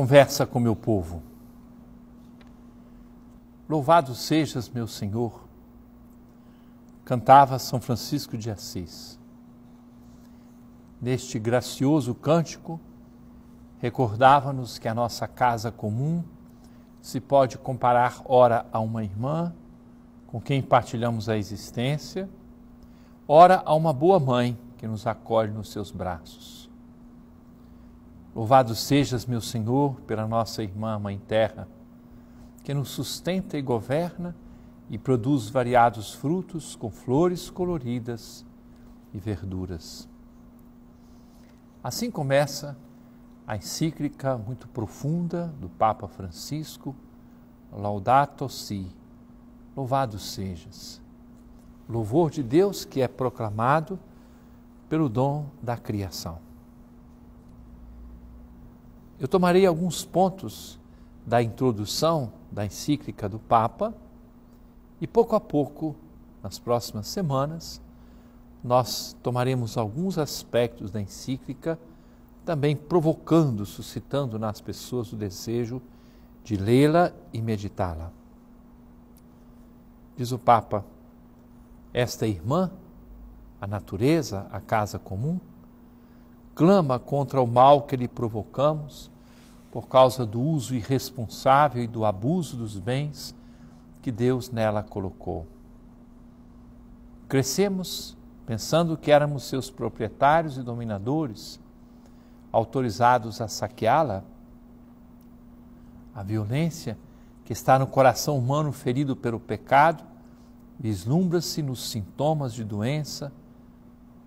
conversa com meu povo. Louvado sejas, meu Senhor, cantava São Francisco de Assis. Neste gracioso cântico, recordava-nos que a nossa casa comum se pode comparar, ora, a uma irmã com quem partilhamos a existência, ora, a uma boa mãe que nos acolhe nos seus braços. Louvado sejas, meu Senhor, pela nossa irmã Mãe Terra, que nos sustenta e governa e produz variados frutos com flores coloridas e verduras. Assim começa a encíclica muito profunda do Papa Francisco, Laudato Si, louvado sejas. Louvor de Deus que é proclamado pelo dom da criação eu tomarei alguns pontos da introdução da encíclica do Papa e pouco a pouco, nas próximas semanas, nós tomaremos alguns aspectos da encíclica, também provocando, suscitando nas pessoas o desejo de lê-la e meditá-la. Diz o Papa: Esta irmã, a natureza, a casa comum, clama contra o mal que lhe provocamos por causa do uso irresponsável e do abuso dos bens que Deus nela colocou. Crescemos pensando que éramos seus proprietários e dominadores, autorizados a saqueá-la. A violência que está no coração humano ferido pelo pecado vislumbra-se nos sintomas de doença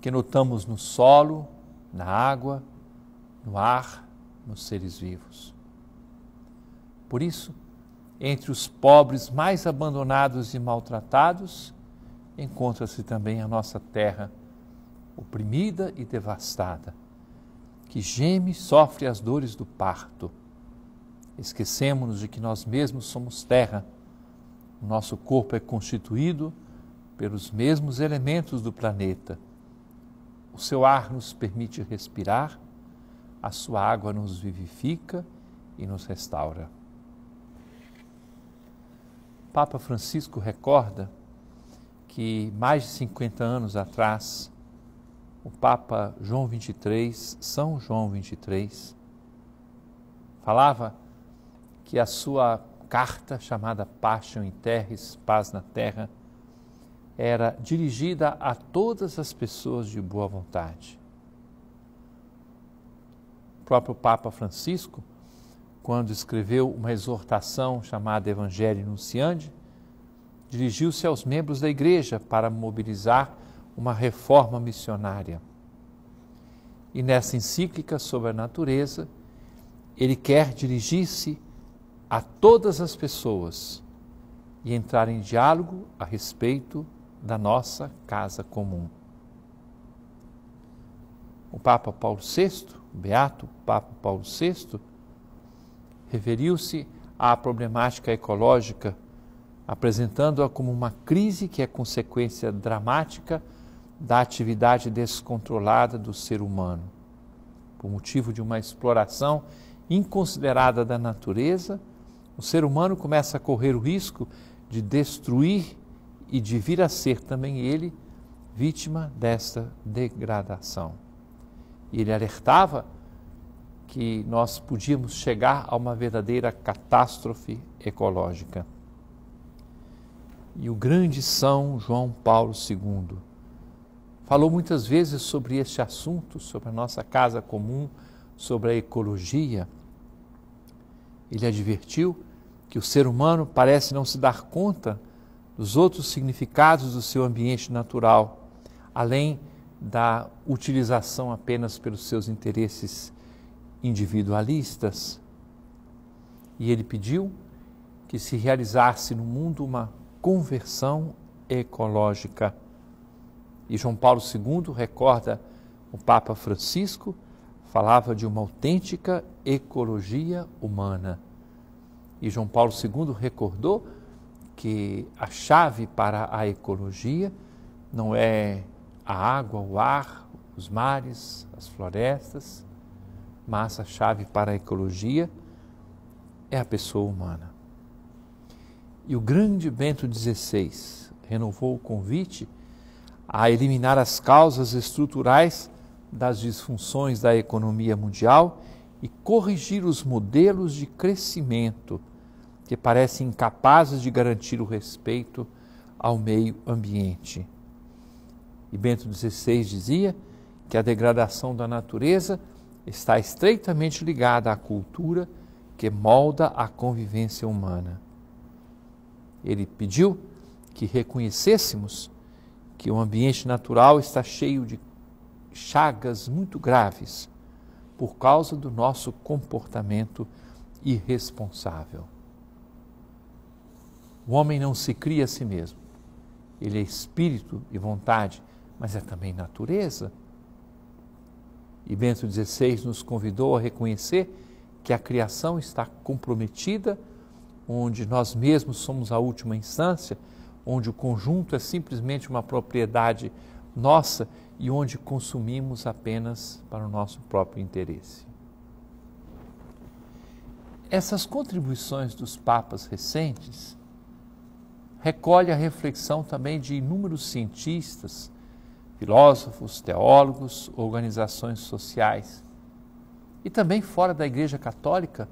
que notamos no solo, na água, no ar, nos seres vivos. Por isso, entre os pobres mais abandonados e maltratados, encontra-se também a nossa terra, oprimida e devastada, que geme e sofre as dores do parto. Esquecemos-nos de que nós mesmos somos terra. O nosso corpo é constituído pelos mesmos elementos do planeta o seu ar nos permite respirar, a sua água nos vivifica e nos restaura. Papa Francisco recorda que mais de 50 anos atrás, o Papa João 23, São João 23, falava que a sua carta chamada Paixão em Terres, Paz na Terra, era dirigida a todas as pessoas de boa vontade. O próprio Papa Francisco, quando escreveu uma exortação chamada Evangelho Nunciandi, dirigiu-se aos membros da igreja para mobilizar uma reforma missionária. E nessa encíclica sobre a natureza, ele quer dirigir-se a todas as pessoas e entrar em diálogo a respeito da nossa casa comum. O Papa Paulo VI, o beato Papa Paulo VI, referiu-se à problemática ecológica, apresentando-a como uma crise que é consequência dramática da atividade descontrolada do ser humano, por motivo de uma exploração inconsiderada da natureza. O ser humano começa a correr o risco de destruir e de vir a ser também ele vítima desta degradação. E ele alertava que nós podíamos chegar a uma verdadeira catástrofe ecológica. E o grande São João Paulo II falou muitas vezes sobre este assunto, sobre a nossa casa comum, sobre a ecologia. Ele advertiu que o ser humano parece não se dar conta os outros significados do seu ambiente natural, além da utilização apenas pelos seus interesses individualistas. E ele pediu que se realizasse no mundo uma conversão ecológica. E João Paulo II recorda o Papa Francisco falava de uma autêntica ecologia humana. E João Paulo II recordou que a chave para a ecologia não é a água, o ar, os mares, as florestas, mas a chave para a ecologia é a pessoa humana. E o grande Bento XVI renovou o convite a eliminar as causas estruturais das disfunções da economia mundial e corrigir os modelos de crescimento que parecem incapazes de garantir o respeito ao meio ambiente. E Bento XVI dizia que a degradação da natureza está estreitamente ligada à cultura que molda a convivência humana. Ele pediu que reconhecêssemos que o ambiente natural está cheio de chagas muito graves por causa do nosso comportamento irresponsável. O homem não se cria a si mesmo. Ele é espírito e vontade, mas é também natureza. E Bento XVI nos convidou a reconhecer que a criação está comprometida, onde nós mesmos somos a última instância, onde o conjunto é simplesmente uma propriedade nossa e onde consumimos apenas para o nosso próprio interesse. Essas contribuições dos papas recentes recolhe a reflexão também de inúmeros cientistas, filósofos, teólogos, organizações sociais. E também fora da Igreja Católica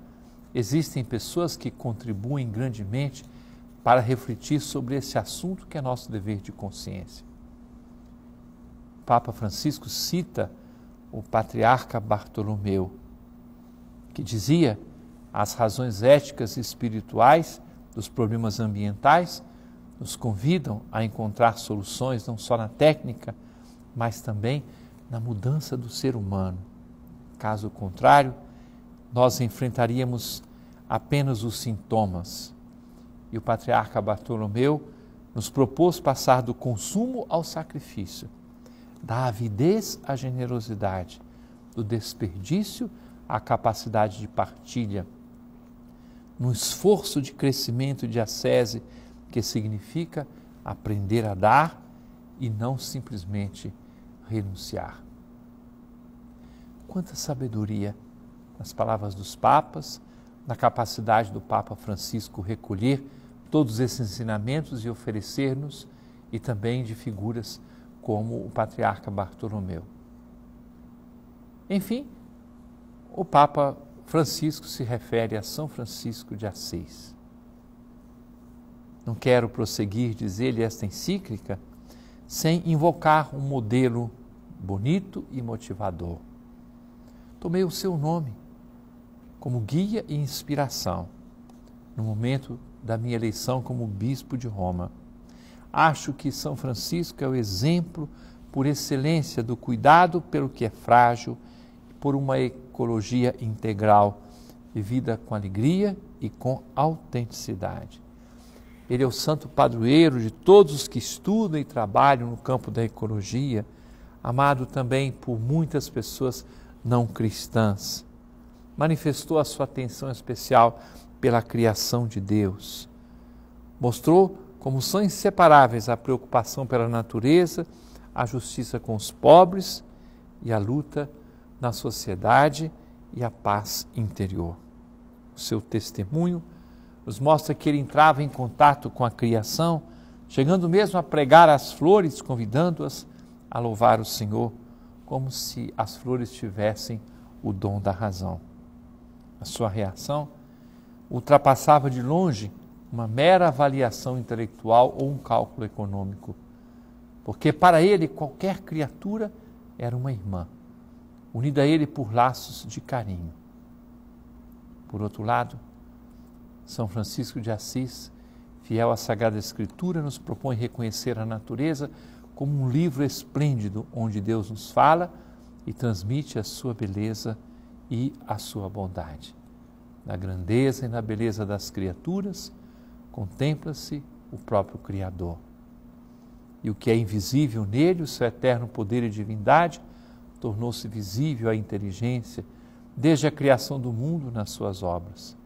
existem pessoas que contribuem grandemente para refletir sobre esse assunto que é nosso dever de consciência. O Papa Francisco cita o patriarca Bartolomeu, que dizia: as razões éticas e espirituais dos problemas ambientais nos convidam a encontrar soluções não só na técnica, mas também na mudança do ser humano. Caso contrário, nós enfrentaríamos apenas os sintomas. E o patriarca Bartolomeu nos propôs passar do consumo ao sacrifício, da avidez à generosidade, do desperdício à capacidade de partilha. No esforço de crescimento de ascese, que significa aprender a dar e não simplesmente renunciar. Quanta sabedoria nas palavras dos papas, na capacidade do Papa Francisco recolher todos esses ensinamentos e oferecer-nos, e também de figuras como o patriarca Bartolomeu. Enfim, o Papa Francisco se refere a São Francisco de Assis. Não quero prosseguir, diz ele, esta encíclica, sem invocar um modelo bonito e motivador. Tomei o seu nome como guia e inspiração no momento da minha eleição como bispo de Roma. Acho que São Francisco é o exemplo por excelência do cuidado pelo que é frágil, por uma ecologia integral, vivida com alegria e com autenticidade. Ele é o santo padroeiro de todos os que estudam e trabalham no campo da ecologia, amado também por muitas pessoas não cristãs. Manifestou a sua atenção especial pela criação de Deus. Mostrou como são inseparáveis a preocupação pela natureza, a justiça com os pobres e a luta na sociedade e a paz interior. O seu testemunho nos mostra que ele entrava em contato com a criação, chegando mesmo a pregar as flores, convidando-as a louvar o Senhor, como se as flores tivessem o dom da razão. A sua reação ultrapassava de longe uma mera avaliação intelectual ou um cálculo econômico, porque para ele qualquer criatura era uma irmã, unida a ele por laços de carinho. Por outro lado, são Francisco de Assis, fiel à Sagrada Escritura, nos propõe reconhecer a natureza como um livro esplêndido onde Deus nos fala e transmite a sua beleza e a sua bondade. Na grandeza e na beleza das criaturas contempla-se o próprio Criador. E o que é invisível nele, o seu eterno poder e divindade, tornou-se visível à inteligência desde a criação do mundo nas suas obras.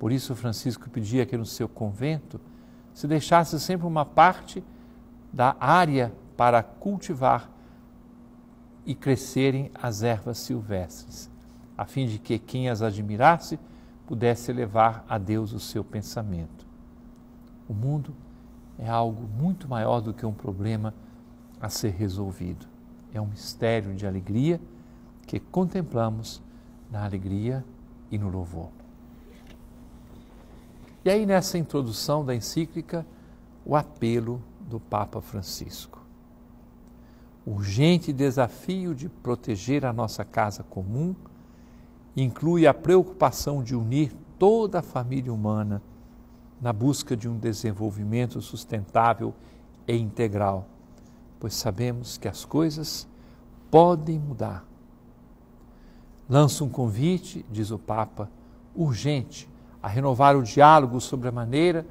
Por isso, Francisco pedia que no seu convento se deixasse sempre uma parte da área para cultivar e crescerem as ervas silvestres, a fim de que quem as admirasse pudesse levar a Deus o seu pensamento. O mundo é algo muito maior do que um problema a ser resolvido. É um mistério de alegria que contemplamos na alegria e no louvor. E aí, nessa introdução da encíclica, o apelo do Papa Francisco. Urgente desafio de proteger a nossa casa comum inclui a preocupação de unir toda a família humana na busca de um desenvolvimento sustentável e integral, pois sabemos que as coisas podem mudar. Lança um convite, diz o Papa, urgente a renovar o diálogo sobre a maneira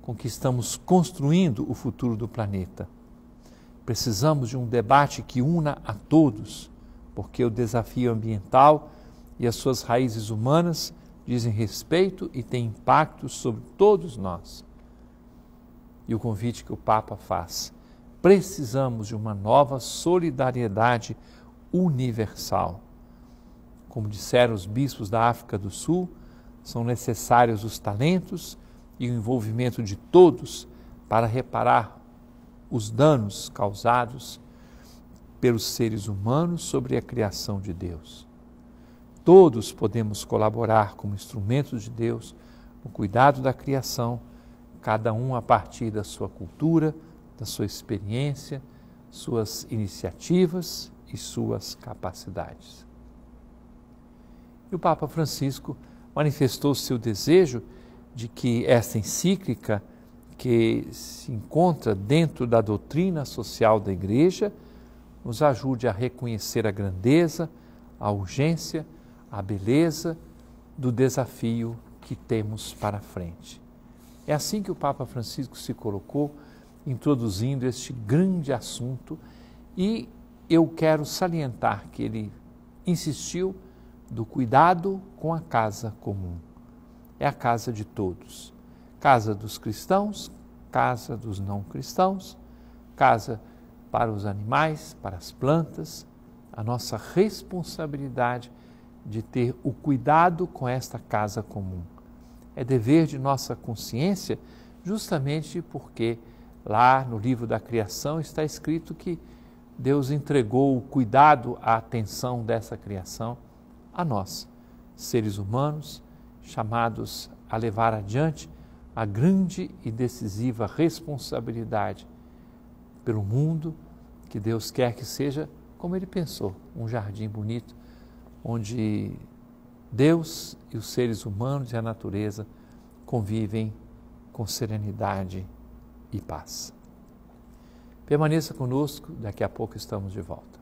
com que estamos construindo o futuro do planeta. Precisamos de um debate que una a todos, porque o desafio ambiental e as suas raízes humanas dizem respeito e têm impacto sobre todos nós. E o convite que o Papa faz: precisamos de uma nova solidariedade universal. Como disseram os bispos da África do Sul, são necessários os talentos e o envolvimento de todos para reparar os danos causados pelos seres humanos sobre a criação de Deus. Todos podemos colaborar como instrumentos de Deus no cuidado da criação, cada um a partir da sua cultura, da sua experiência, suas iniciativas e suas capacidades. E o Papa Francisco manifestou seu desejo de que esta encíclica, que se encontra dentro da doutrina social da Igreja, nos ajude a reconhecer a grandeza, a urgência, a beleza do desafio que temos para frente. É assim que o Papa Francisco se colocou, introduzindo este grande assunto, e eu quero salientar que ele insistiu do cuidado com a casa comum. É a casa de todos. Casa dos cristãos, casa dos não cristãos, casa para os animais, para as plantas. A nossa responsabilidade de ter o cuidado com esta casa comum. É dever de nossa consciência, justamente porque lá no livro da criação está escrito que Deus entregou o cuidado, a atenção dessa criação a nós, seres humanos, chamados a levar adiante a grande e decisiva responsabilidade pelo mundo que Deus quer que seja, como ele pensou, um jardim bonito onde Deus e os seres humanos e a natureza convivem com serenidade e paz. Permaneça conosco, daqui a pouco estamos de volta.